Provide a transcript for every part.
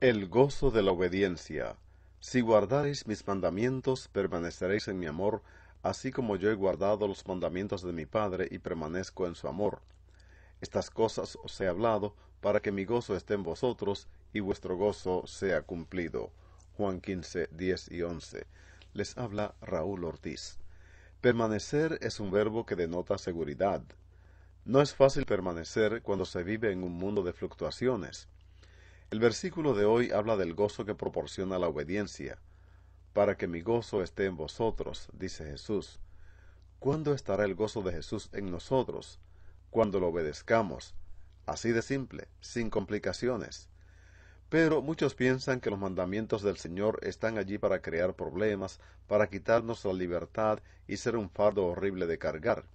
El gozo de la obediencia. Si guardareis mis mandamientos, permaneceréis en mi amor, así como yo he guardado los mandamientos de mi Padre y permanezco en su amor. Estas cosas os he hablado, para que mi gozo esté en vosotros y vuestro gozo sea cumplido. Juan 15, 10 y 11. Les habla Raúl Ortiz. Permanecer es un verbo que denota seguridad. No es fácil permanecer cuando se vive en un mundo de fluctuaciones el versículo de hoy habla del gozo que proporciona la obediencia. Para que mi gozo esté en vosotros, dice Jesús. ¿Cuándo estará el gozo de Jesús en nosotros? Cuando lo obedezcamos. Así de simple, sin complicaciones. Pero muchos piensan que los mandamientos del Señor están allí para crear problemas, para quitarnos la libertad y ser un fardo horrible de cargar.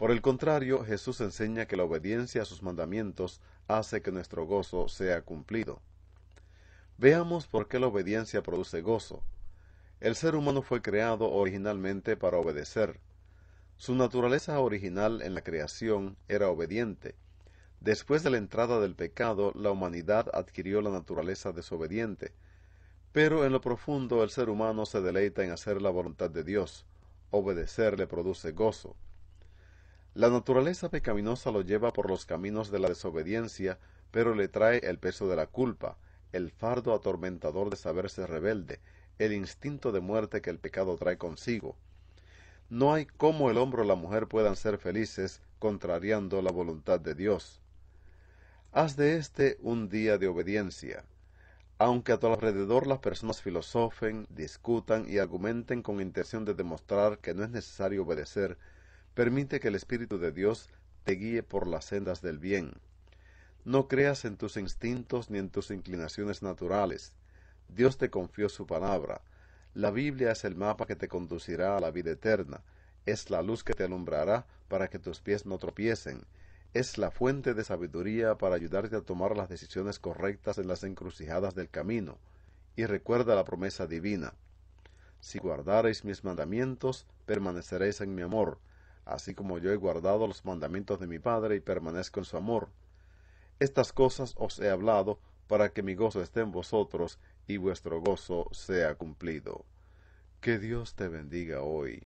Por el contrario, Jesús enseña que la obediencia a sus mandamientos hace que nuestro gozo sea cumplido. Veamos por qué la obediencia produce gozo. El ser humano fue creado originalmente para obedecer. Su naturaleza original en la creación era obediente. Después de la entrada del pecado, la humanidad adquirió la naturaleza desobediente. Pero en lo profundo el ser humano se deleita en hacer la voluntad de Dios. Obedecer le produce gozo. La naturaleza pecaminosa lo lleva por los caminos de la desobediencia, pero le trae el peso de la culpa, el fardo atormentador de saberse rebelde, el instinto de muerte que el pecado trae consigo. No hay cómo el hombre o la mujer puedan ser felices contrariando la voluntad de Dios. Haz de este un día de obediencia. Aunque a tu alrededor las personas filosofen, discutan y argumenten con intención de demostrar que no es necesario obedecer, Permite que el Espíritu de Dios te guíe por las sendas del bien. No creas en tus instintos ni en tus inclinaciones naturales. Dios te confió su palabra. La Biblia es el mapa que te conducirá a la vida eterna. Es la luz que te alumbrará para que tus pies no tropiecen. Es la fuente de sabiduría para ayudarte a tomar las decisiones correctas en las encrucijadas del camino. Y recuerda la promesa divina. Si guardareis mis mandamientos, permaneceréis en mi amor, así como yo he guardado los mandamientos de mi Padre y permanezco en su amor. Estas cosas os he hablado para que mi gozo esté en vosotros y vuestro gozo sea cumplido. Que Dios te bendiga hoy.